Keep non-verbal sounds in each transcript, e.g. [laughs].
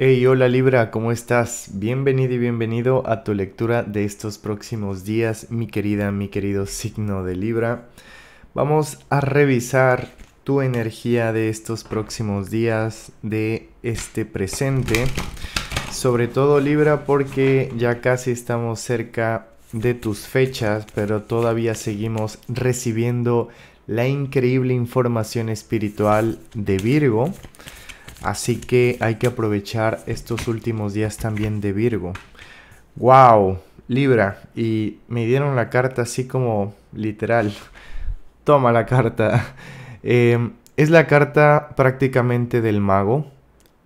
Hey, hola Libra, ¿cómo estás? Bienvenido y bienvenido a tu lectura de estos próximos días, mi querida, mi querido signo de Libra. Vamos a revisar tu energía de estos próximos días, de este presente. Sobre todo Libra porque ya casi estamos cerca de tus fechas, pero todavía seguimos recibiendo la increíble información espiritual de Virgo Así que hay que aprovechar estos últimos días también de Virgo. ¡Wow! Libra. Y me dieron la carta así como literal. [laughs] Toma la carta. [laughs] Em, es la carta prácticamente del mago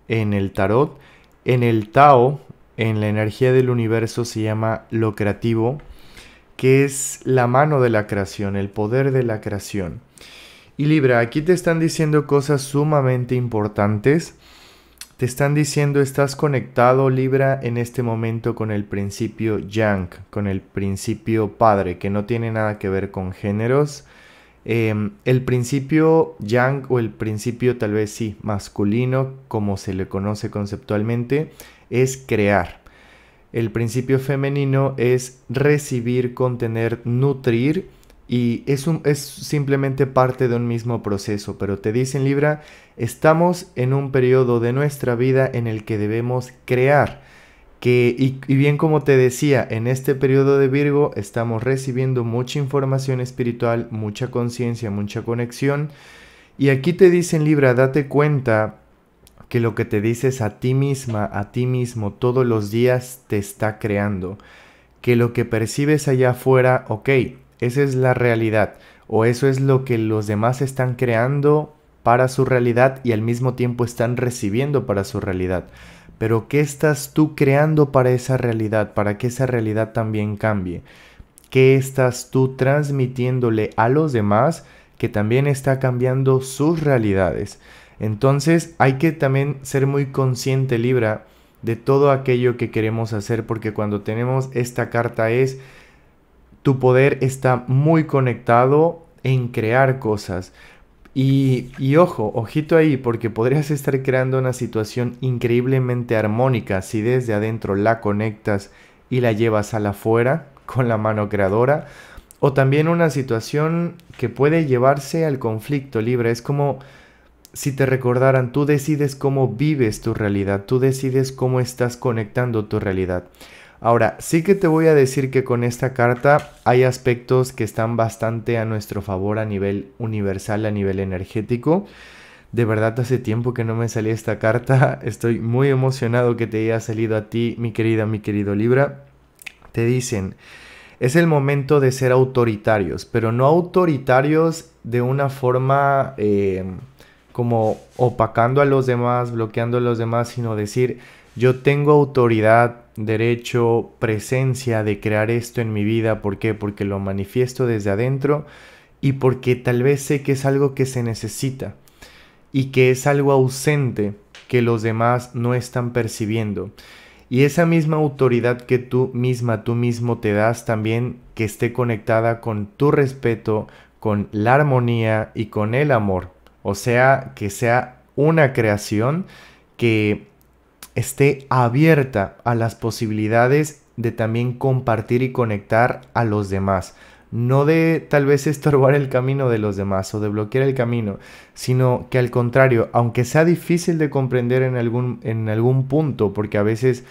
en el tarot. En el Tao, en la energía del universo, se llama lo creativo, que es la mano de la creación, el poder de la creación. Y Libra, aquí te están diciendo cosas sumamente importantes. Te están diciendo, estás conectado, Libra, en este momento con el principio Yang, con el principio padre, que no tiene nada que ver con géneros. Em, el principio Yang o el principio tal vez sí masculino, como se le conoce conceptualmente, es crear. El principio femenino es recibir, contener, nutrir y es, simplemente parte de un mismo proceso, pero te dicen Libra, estamos en un periodo de nuestra vida en el que debemos crear. Que, y, y, bien como te decía, en este periodo de Virgo estamos recibiendo mucha información espiritual, mucha conciencia, mucha conexión. Y aquí te dicen Libra, date cuenta que lo que te dices a ti misma, a ti mismo todos los días te está creando. Que lo que percibes allá afuera, ok, esa es la realidad o eso es lo que los demás están creando para su realidad y al mismo tiempo están recibiendo para su realidad. Pero ¿qué estás tú creando para esa realidad? Para que esa realidad también cambie. ¿Qué estás tú transmitiéndole a los demás que también está cambiando sus realidades? Entonces hay que también ser muy consciente, Libra, de todo aquello que queremos hacer, porque cuando tenemos esta carta es tu poder está muy conectado en crear cosas. Y, ojo, ojito ahí, porque podrías estar creando una situación increíblemente armónica si desde adentro la conectas y la llevas a la fuera con la mano creadora. O también una situación que puede llevarse al conflicto libre. Es como si te recordaran, tú decides cómo vives tu realidad, tú decides cómo estás conectando tu realidad. Ahora, sí que te voy a decir que con esta carta hay aspectos que están bastante a nuestro favor a nivel universal, a nivel energético. De verdad hace tiempo que no me salía esta carta. [laughs] Estoy muy emocionado que te haya salido a ti, mi querida, mi querido Libra. Te dicen, es el momento de ser autoritarios, pero no autoritarios de una forma eh, como opacando a los demás, bloqueando a los demás, sino decir, yo tengo autoridad, derecho, presencia de crear esto en mi vida. ¿Por qué? Porque lo manifiesto desde adentro y porque tal vez sé que es algo que se necesita y que es algo ausente que los demás no están percibiendo. Y esa misma autoridad que tú misma, tú mismo te das también que esté conectada con tu respeto, con la armonía y con el amor. O sea, que sea una creación que esté abierta a las posibilidades de también compartir y conectar a los demás. No de tal vez [laughs] estorbar el camino de los demás o de bloquear el camino, sino que al contrario, aunque sea difícil de comprender en algún, en algún punto, porque a veces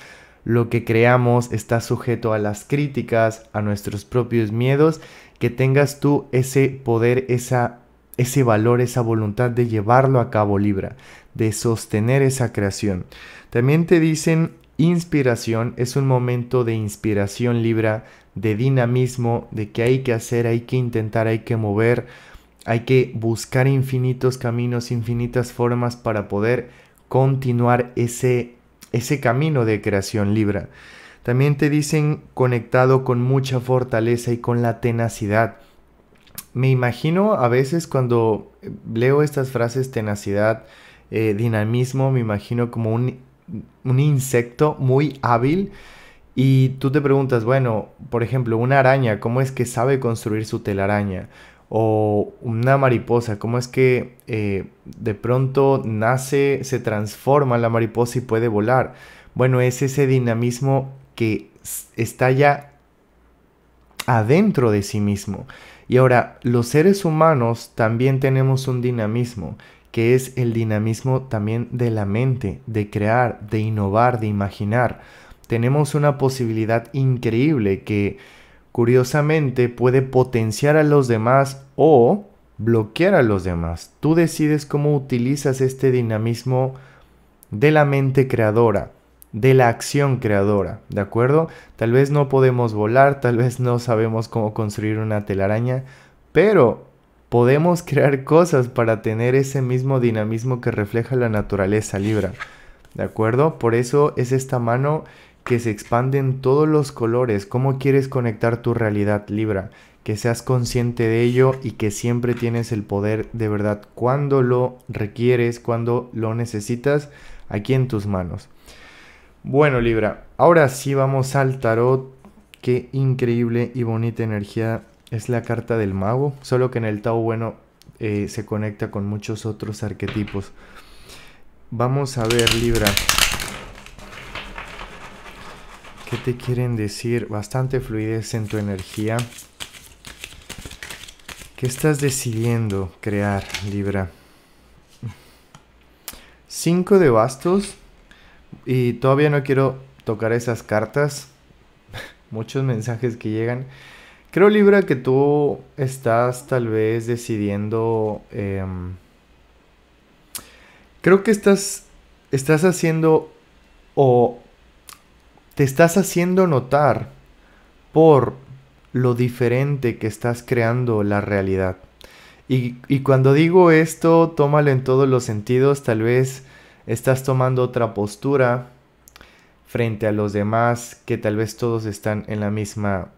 lo que creamos está sujeto a las críticas, a nuestros propios miedos, que tengas tú ese poder, esa ese valor, esa voluntad de llevarlo a cabo Libra, de sostener esa creación. También te dicen inspiración, es un momento de inspiración Libra, de dinamismo, de que hay que hacer, hay que intentar, hay que mover, hay que buscar infinitos caminos, infinitas formas para poder continuar ese, ese camino de creación Libra. También te dicen conectado con mucha fortaleza y con la tenacidad me imagino a veces cuando eh, leo estas frases tenacidad, eh, dinamismo, me imagino como un, insecto muy hábil y tú te preguntas, bueno, por ejemplo, una araña, ¿cómo es que sabe construir su telaraña? o una mariposa, cómo es que eh, de pronto nace, se transforma la mariposa y puede volar. Bueno, es ese dinamismo que está ya adentro de sí mismo. Y ahora, los seres humanos también tenemos un dinamismo, que es el dinamismo también de la mente, de crear, de innovar, de imaginar. Tenemos una posibilidad increíble que curiosamente puede potenciar a los demás o bloquear a los demás. Tú decides cómo utilizas este dinamismo de la mente creadora de la acción creadora, ¿de acuerdo? Tal vez no podemos volar, tal vez no sabemos cómo construir una telaraña, pero podemos crear cosas para tener ese mismo dinamismo que refleja la naturaleza libra, ¿de acuerdo? Por eso es esta mano que se expande en todos los colores, cómo quieres conectar tu realidad libra, que seas consciente de ello y que siempre tienes el poder de verdad cuando lo requieres, cuando lo necesitas, aquí en tus manos. Bueno, Libra, ahora sí vamos al tarot. Qué increíble y bonita energía es la carta del mago, solo que en el Tao bueno eh, se conecta con muchos otros arquetipos. Vamos a ver, Libra. ¿Qué te quieren decir? Bastante fluidez en tu energía. ¿Qué estás decidiendo crear, Libra? Cinco de bastos y todavía no quiero tocar esas cartas. [laughs] Muchos mensajes que llegan. Creo, Libra, que tú estás tal vez decidiendo... Em, creo que estás, estás haciendo o te estás haciendo notar por lo diferente que estás creando la realidad. Y, y cuando digo esto, tómalo en todos los sentidos, tal vez estás tomando otra postura frente a los demás que tal vez todos están en la misma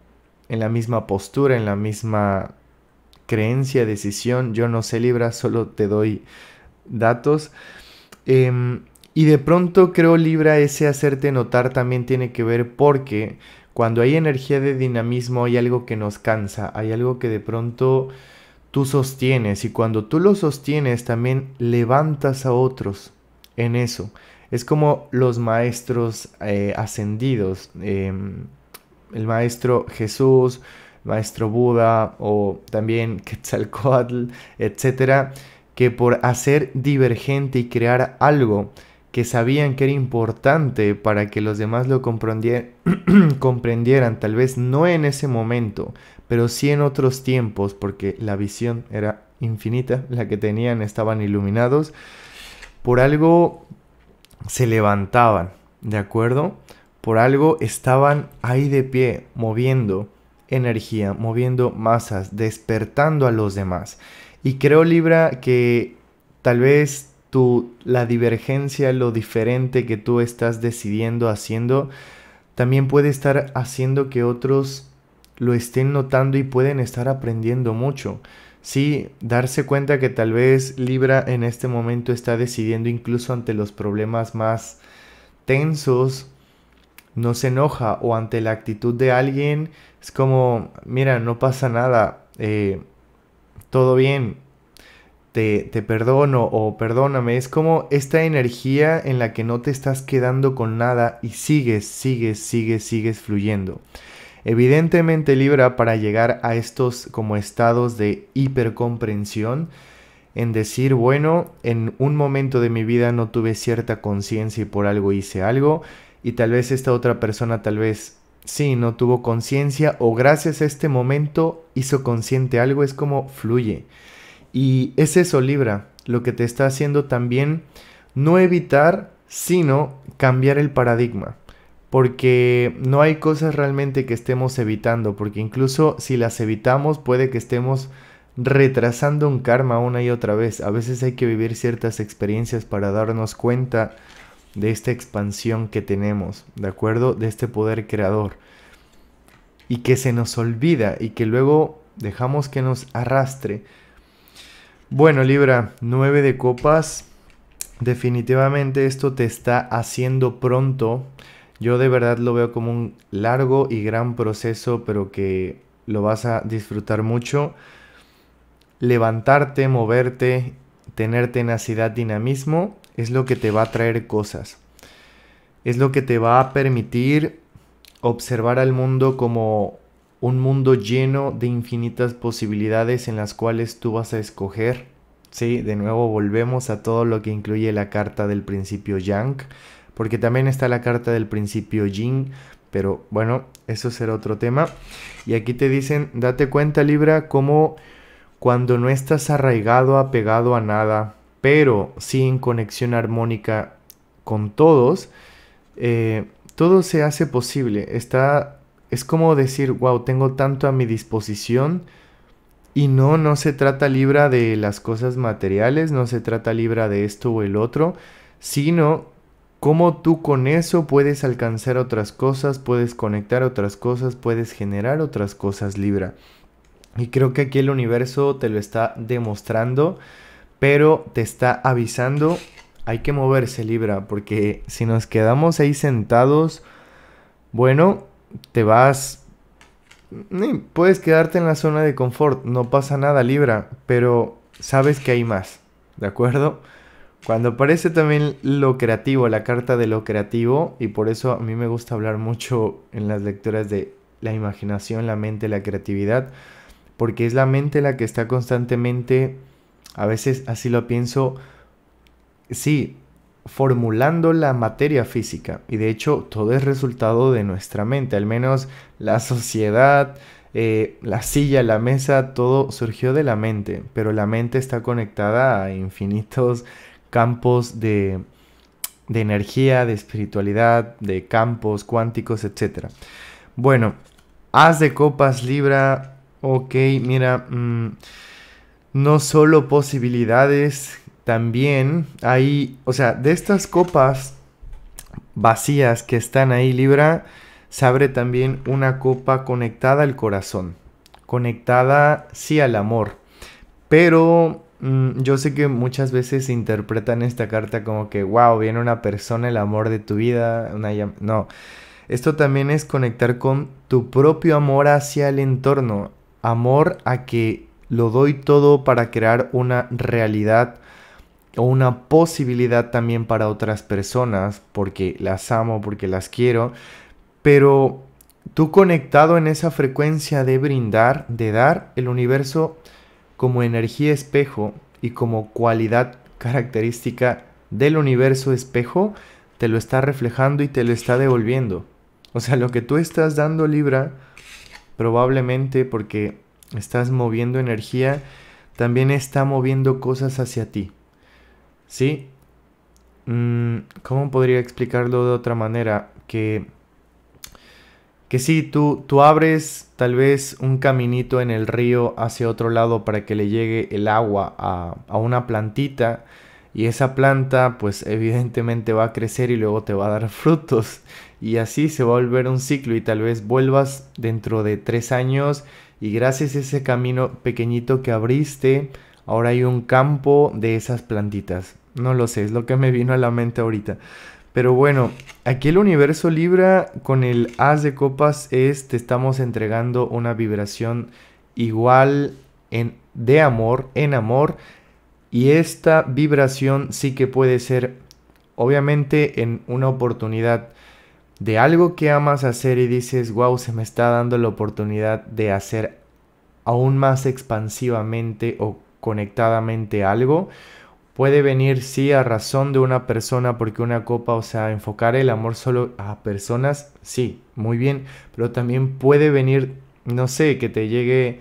en la misma postura, en la misma creencia, decisión, yo no sé Libra, solo te doy datos. Em, y de pronto creo Libra ese hacerte notar también tiene que ver porque cuando hay energía de dinamismo hay algo que nos cansa, hay algo que de pronto tú sostienes y cuando tú lo sostienes también levantas a otros en eso. Es como los maestros eh, ascendidos, em, el maestro Jesús, maestro Buda o también [laughs] Quetzalcoatl, etcétera, que por hacer divergente y crear algo que sabían que era importante para que los demás lo [clears throat] comprendieran, tal vez no en ese momento, pero sí en otros tiempos, porque la visión era infinita, la que tenían, estaban iluminados por algo se levantaban, ¿de acuerdo? Por algo estaban ahí de pie, moviendo energía, moviendo masas, despertando a los demás. Y creo, Libra, que tal vez tú, la divergencia, lo diferente que tú estás decidiendo, haciendo, también puede estar haciendo que otros lo estén notando y pueden estar aprendiendo mucho. Sí, darse cuenta que tal vez Libra en este momento está decidiendo incluso ante los problemas más tensos, no se enoja o ante la actitud de alguien es como, mira, no pasa nada, eh, todo bien, te, te perdono o perdóname. Es como esta energía en la que no te estás quedando con nada y sigues, sigues, sigues, sigues fluyendo evidentemente Libra para llegar a estos como estados de hipercomprensión, en decir, bueno, en un momento de mi vida no tuve cierta conciencia y por algo hice algo, y tal vez esta otra persona tal vez sí no tuvo conciencia o gracias a este momento hizo consciente algo, es como fluye. Y es eso Libra, lo que te está haciendo también no evitar, sino cambiar el paradigma porque no hay cosas realmente que estemos evitando, porque incluso si las evitamos puede que estemos retrasando un karma una y otra vez. A veces hay que vivir ciertas experiencias para darnos cuenta de esta expansión que tenemos, ¿de acuerdo? De este poder creador. Y que se nos olvida y que luego dejamos que nos arrastre. Bueno, Libra, nueve de copas. Definitivamente esto te está haciendo pronto yo de verdad lo veo como un largo y gran proceso, pero que lo vas a disfrutar mucho. Levantarte, moverte, tener tenacidad, dinamismo, es lo que te va a traer cosas. Es lo que te va a permitir observar al mundo como un mundo lleno de infinitas posibilidades en las cuales tú vas a escoger. Sí, de nuevo volvemos a todo lo que incluye la carta del principio Yang porque también está la carta del principio Yin, pero bueno, eso será otro tema. Y aquí te dicen, date cuenta Libra, como cuando no estás arraigado, apegado a nada, pero sin conexión armónica con todos, eh, todo se hace posible. Está, es como decir, wow, tengo tanto a mi disposición. Y no, no se trata Libra de las cosas materiales, no se trata Libra de esto o el otro, sino cómo tú con eso puedes alcanzar otras cosas, puedes conectar otras cosas, puedes generar otras cosas, Libra. Y creo que aquí el universo te lo está demostrando, pero te está avisando, hay que moverse, Libra, porque si nos quedamos ahí sentados, bueno, te vas... Puedes quedarte en la zona de confort, no pasa nada, Libra, pero sabes que hay más, ¿de acuerdo? Cuando aparece también lo creativo, la carta de lo creativo, y por eso a mí me gusta hablar mucho en las lecturas de la imaginación, la mente, la creatividad, porque es la mente la que está constantemente, a veces así lo pienso, sí, formulando la materia física. Y de hecho, todo es resultado de nuestra mente. Al menos la sociedad, eh, la silla, la mesa, todo surgió de la mente. Pero la mente está conectada a infinitos campos de, energía, de espiritualidad, de campos cuánticos, etc. Bueno, haz de copas Libra, ok, mira, mm, no solo posibilidades, también hay, o sea, de estas copas vacías que están ahí Libra, se abre también una copa conectada al corazón, conectada sí al amor, pero Mm, yo sé que muchas veces interpretan esta carta como que, wow, viene una persona, el amor de tu vida, una No, esto también es conectar con tu propio amor hacia el entorno, amor a que lo doy todo para crear una realidad o una posibilidad también para otras personas, porque las amo, porque las quiero, pero tú conectado en esa frecuencia de brindar, de dar, el universo como energía espejo y como cualidad característica del universo espejo, te lo está reflejando y te lo está devolviendo. O sea, lo que tú estás dando Libra, probablemente porque estás moviendo energía, también está moviendo cosas hacia ti. ¿Sí? Mm, ¿Cómo podría explicarlo de otra manera? Que que si tú, tú abres tal vez un caminito en el río hacia otro lado para que le llegue el agua a, a una plantita y esa planta pues evidentemente va a crecer y luego te va a dar [laughs] frutos y así se va a volver un ciclo y tal vez vuelvas dentro de tres años y gracias a ese camino pequeñito que abriste ahora hay un campo de esas plantitas no lo sé es lo que me vino a la mente ahorita pero bueno, aquí el universo Libra con el As de Copas es te estamos entregando una vibración igual en, de amor, en amor. Y esta vibración sí que puede ser, obviamente, en una oportunidad de algo que amas hacer y dices, wow, se me está dando la oportunidad de hacer aún más expansivamente o conectadamente algo puede venir sí a razón de una persona, porque una copa, o sea, enfocar el amor solo a personas, sí, muy bien, pero también puede venir, no sé, que te llegue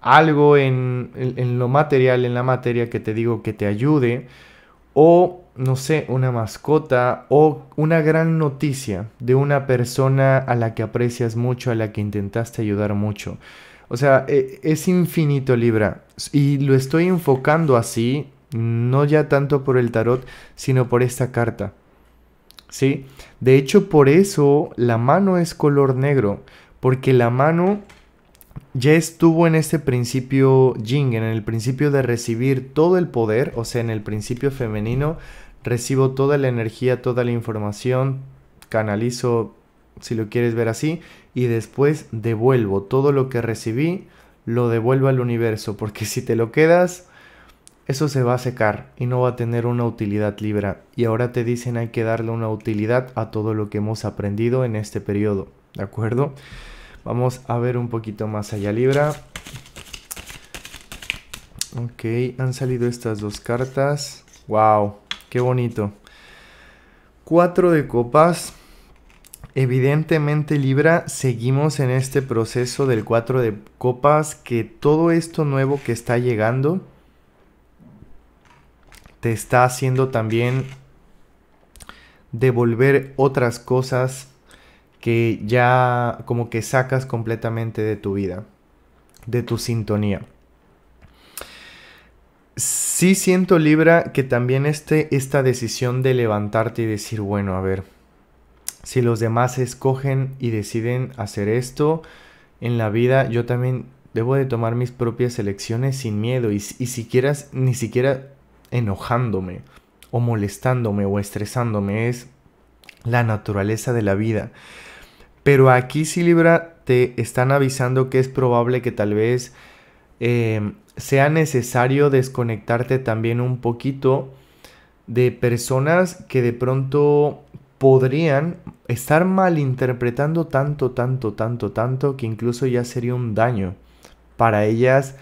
algo en, lo material, en la materia que te digo que te ayude, o no sé, una mascota o una gran noticia de una persona a la que aprecias mucho, a la que intentaste ayudar mucho. O sea, e, es infinito Libra. Y lo estoy enfocando así no ya tanto por el tarot, sino por esta carta. ¿Sí? De hecho, por eso la mano es color negro, porque la mano ya estuvo en este principio Jing, en el principio de recibir todo el poder, o sea, en el principio femenino, recibo toda la energía, toda la información, canalizo, si lo quieres ver así, y después devuelvo todo lo que recibí, lo devuelvo al universo, porque si te lo quedas, eso se va a secar y no va a tener una utilidad libra. Y ahora te dicen hay que darle una utilidad a todo lo que hemos aprendido en este periodo. ¿De acuerdo? Vamos a ver un poquito más allá libra. Ok, han salido estas dos cartas. ¡Wow! ¡Qué bonito! ...cuatro de copas. Evidentemente Libra, seguimos en este proceso del cuatro de copas, que todo esto nuevo que está llegando te está haciendo también devolver otras cosas que ya como que sacas completamente de tu vida, de tu sintonía. Sí siento Libra que también este, esta decisión de levantarte y decir, bueno, a ver, si los demás escogen y deciden hacer esto en la vida, yo también debo de tomar mis propias elecciones sin miedo y, y quieras, ni siquiera enojándome o molestándome o estresándome, es la naturaleza de la vida. Pero aquí sí Libra te están avisando que es probable que tal vez em, sea necesario desconectarte también un poquito de personas que de pronto podrían estar malinterpretando tanto, tanto, tanto, tanto que incluso ya sería un daño para ellas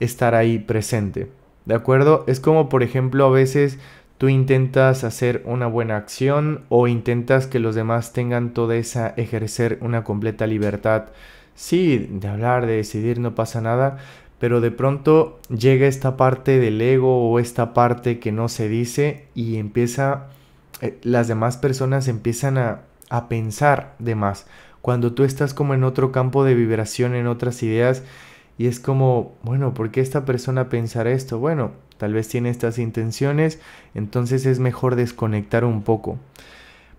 estar ahí presente. ¿De acuerdo? Es como, por ejemplo, a veces tú intentas hacer una buena acción o intentas que los demás tengan toda esa, ejercer una completa libertad. Sí, de hablar, de decidir, no pasa nada, pero de pronto llega esta parte del ego o esta parte que no se dice y empieza, eh, las demás personas empiezan a, a pensar de más. Cuando tú estás como en otro campo de vibración, en otras ideas, y es como, bueno, ¿por qué esta persona pensará esto? Bueno, tal vez tiene estas intenciones, entonces es mejor desconectar un poco.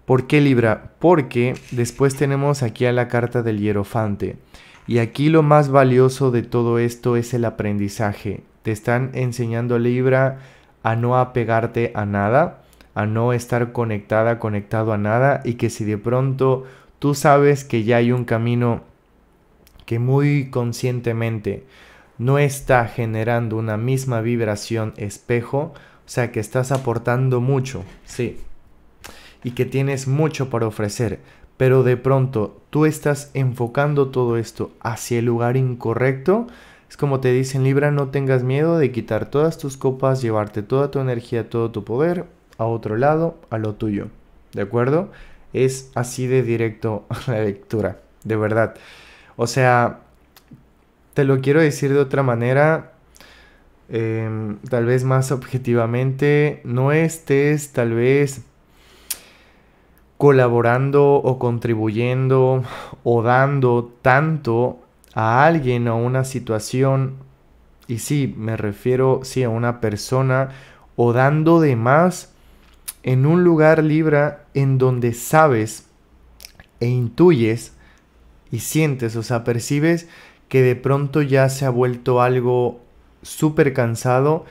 ¿Por qué Libra? Porque después tenemos aquí a la carta del hierofante. Y aquí lo más valioso de todo esto es el aprendizaje. Te están enseñando Libra a no apegarte a nada, a no estar conectada, conectado a nada y que si de pronto tú sabes que ya hay un camino muy conscientemente no está generando una misma vibración espejo, o sea que estás aportando mucho, sí, y que tienes mucho para ofrecer, pero de pronto tú estás enfocando todo esto hacia el lugar incorrecto, es como te dicen Libra, no tengas miedo de quitar todas tus copas, llevarte toda tu energía, todo tu poder a otro lado, a lo tuyo, ¿de acuerdo? Es así de directo [laughs] la lectura, de verdad. O sea, te lo quiero decir de otra manera, em, tal vez más objetivamente, no estés tal vez colaborando o contribuyendo o dando tanto a alguien o una situación, y sí, me refiero, sí, a una persona, o dando de más en un lugar libra en donde sabes e intuyes y sientes, o sea, percibes que de pronto ya se ha vuelto algo súper cansado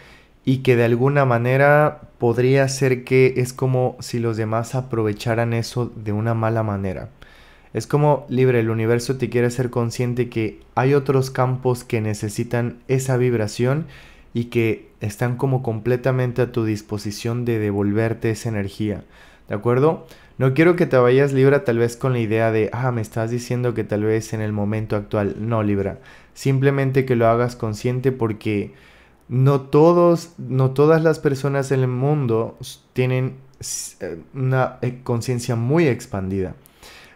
y que de alguna manera podría ser que es como si los demás aprovecharan eso de una mala manera. Es como libre, el universo te quiere ser consciente que hay otros campos que necesitan esa vibración y que están como completamente a tu disposición de devolverte esa energía. ¿De acuerdo? No quiero que te vayas Libra tal vez con la idea de, ah, me estás diciendo que tal vez en el momento actual. No, Libra. Simplemente que lo hagas consciente porque no todos, no todas las personas en el mundo tienen eh, una eh, conciencia muy expandida.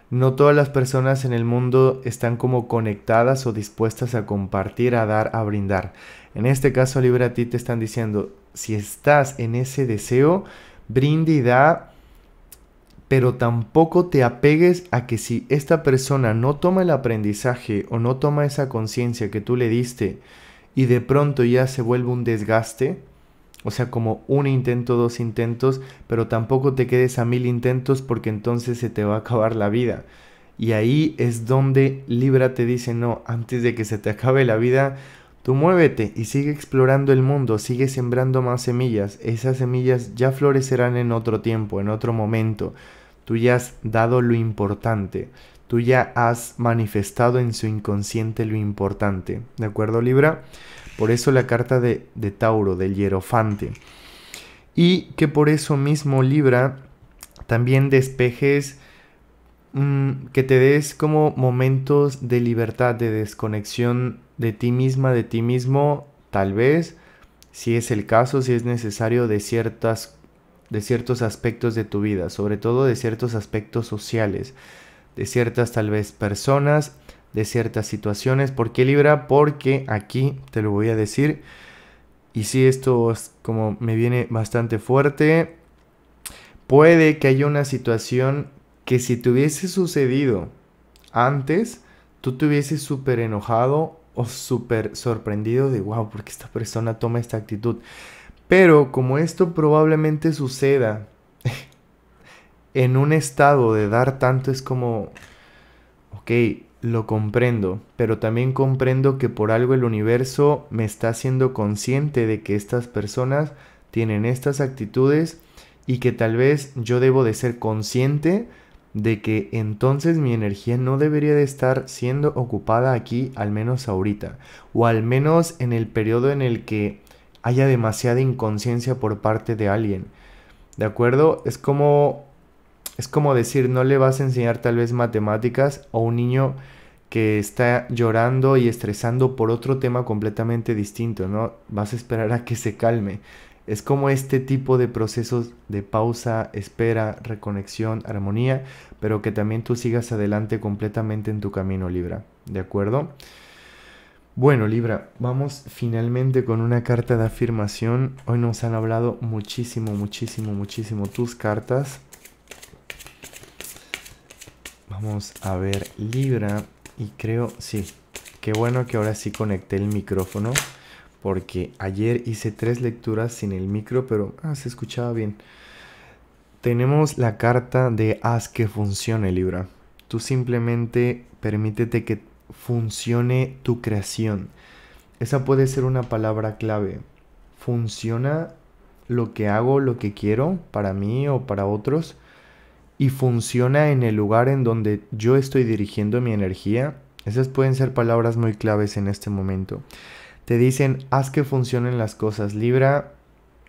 No todas las personas en el mundo están como conectadas o dispuestas a compartir, a dar, a brindar. En este caso, Libra, a ti te están diciendo, si estás en ese deseo, brinda y da pero tampoco te apegues a que si esta persona no toma el aprendizaje o no toma esa conciencia que tú le diste y de pronto ya se vuelve un desgaste, o sea, como un intento, dos intentos, pero tampoco te quedes a mil intentos porque entonces se te va a acabar la vida. Y ahí es donde Libra te dice, no, antes de que se te acabe la vida, Tú muévete y sigue explorando el mundo, sigue sembrando más semillas. Esas semillas ya florecerán en otro tiempo, en otro momento tú ya has dado lo importante, tú ya has manifestado en su inconsciente lo importante, ¿de acuerdo Libra? Por eso la carta de, de Tauro, del Hierofante. Y que por eso mismo Libra también despejes mm, que te des como momentos de libertad, de desconexión de ti misma, de ti mismo, tal vez, si es el caso, si es necesario, de ciertas cosas, de ciertos aspectos de tu vida, sobre todo de ciertos aspectos sociales, de ciertas tal vez personas, de ciertas situaciones. ¿Por qué Libra? Porque aquí te lo voy a decir. Y si esto como me viene bastante fuerte, puede que haya una situación que si te hubiese sucedido antes, tú te hubieses súper enojado o súper sorprendido de, wow, porque esta persona toma esta actitud. Pero como esto probablemente suceda [laughs] en un estado de dar tanto es como, ok, lo comprendo, pero también comprendo que por algo el universo me está haciendo consciente de que estas personas tienen estas actitudes y que tal vez yo debo de ser consciente de que entonces mi energía no debería de estar siendo ocupada aquí, al menos ahorita, o al menos en el periodo en el que haya demasiada inconsciencia por parte de alguien. ¿De acuerdo? Es como es como decir, no le vas a enseñar tal vez matemáticas a un niño que está llorando y estresando por otro tema completamente distinto, ¿no? Vas a esperar a que se calme. Es como este tipo de procesos de pausa, espera, reconexión, armonía, pero que también tú sigas adelante completamente en tu camino Libra, ¿de acuerdo? Bueno, Libra, vamos finalmente con una carta de afirmación. Hoy nos han hablado muchísimo, muchísimo, muchísimo tus cartas. Vamos a ver Libra y creo, sí, qué bueno que ahora sí conecté el micrófono porque ayer hice tres lecturas sin el micro, pero ah, se escuchaba bien. Tenemos la carta de haz que funcione, Libra. Tú simplemente permítete que funcione tu creación. Esa puede ser una palabra clave. Funciona lo que hago, lo que quiero, para mí o para otros, y funciona en el lugar en donde yo estoy dirigiendo mi energía. Esas pueden ser palabras muy claves en este momento. Te dicen, haz que funcionen las cosas. Libra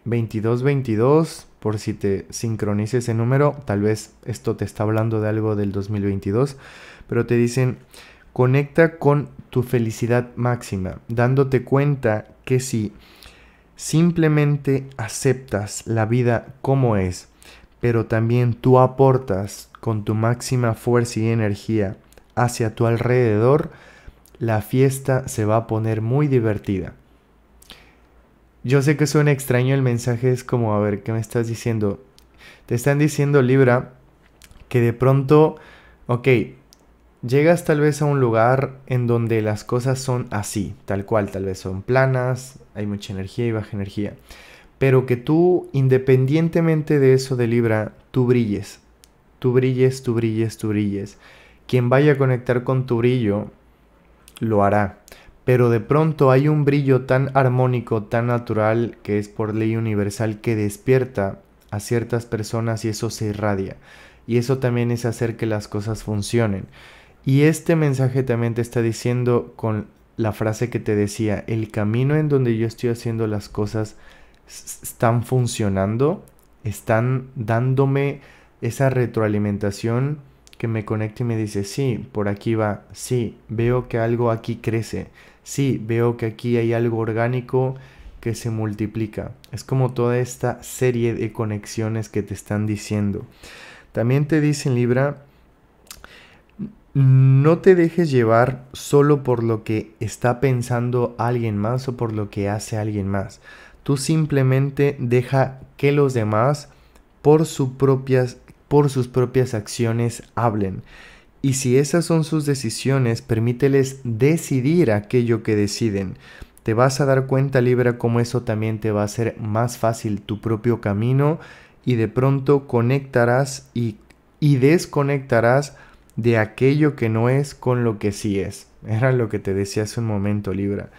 2222, por si te sincronice ese número, tal vez esto te está hablando de algo del 2022, pero te dicen Conecta con tu felicidad máxima, dándote cuenta que si simplemente aceptas la vida como es, pero también tú aportas con tu máxima fuerza y energía hacia tu alrededor, la fiesta se va a poner muy divertida. Yo sé que suena extraño el mensaje, es como, a ver, ¿qué me estás diciendo? Te están diciendo, Libra, que de pronto, ok, Llegas tal vez a un lugar en donde las cosas son así, tal cual, tal vez son planas, hay mucha energía y baja energía, pero que tú, independientemente de eso de Libra, tú brilles, tú brilles, tú brilles, tú brilles. Quien vaya a conectar con tu brillo, lo hará, pero de pronto hay un brillo tan armónico, tan natural, que es por ley universal, que despierta a ciertas personas y eso se irradia. Y eso también es hacer que las cosas funcionen. Y este mensaje también te está diciendo con la frase que te decía, el camino en donde yo estoy haciendo las cosas están funcionando, están dándome esa retroalimentación que me conecta y me dice, sí, por aquí va, sí, veo que algo aquí crece, sí, veo que aquí hay algo orgánico que se multiplica. Es como toda esta serie de conexiones que te están diciendo. También te dicen Libra no te dejes llevar solo por lo que está pensando alguien más o por lo que hace alguien más. Tú simplemente deja que los demás por, sus propias acciones hablen. Y si esas son sus decisiones, permíteles decidir aquello que deciden. Te vas a dar cuenta, Libra, cómo eso también te va a hacer más fácil tu propio camino y de pronto conectarás y desconectarás de aquello que no es con lo que sí es. Era lo que te decía hace un momento, Libra.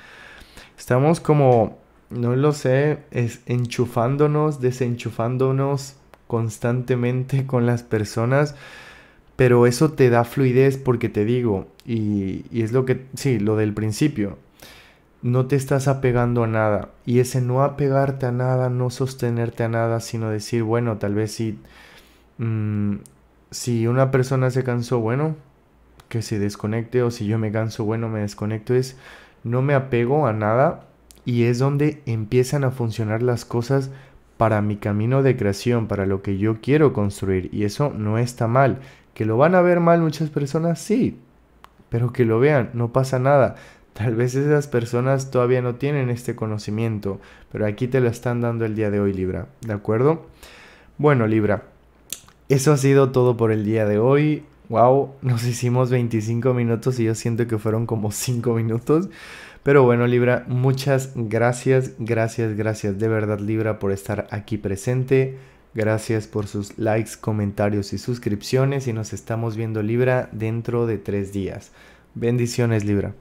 Estamos como, no lo sé, es enchufándonos, desenchufándonos constantemente [laughs] con las personas, pero eso te da fluidez porque te digo, y, es lo que, sí, lo del principio, no te estás apegando a nada. Y ese no apegarte a nada, no sostenerte a nada, sino decir, bueno, tal vez sí, mm, si una persona se cansó, bueno, que se desconecte o si yo me canso, bueno, me desconecto, es no me apego a nada y es donde empiezan a funcionar las cosas para mi camino de creación, para lo que yo quiero construir y eso no está mal. Que lo van a ver mal muchas personas, sí, pero que lo vean, no pasa nada. Tal vez esas personas todavía no tienen este conocimiento, pero aquí te lo están dando el día de hoy, Libra, ¿de acuerdo? Bueno, Libra, eso ha sido todo por el día de hoy. Wow, nos hicimos 25 minutos y yo siento que fueron como 5 minutos. Pero bueno, Libra, muchas gracias, gracias, gracias de verdad, Libra, por estar aquí presente. Gracias por sus likes, comentarios y suscripciones y nos estamos viendo Libra dentro de tres días. Bendiciones Libra.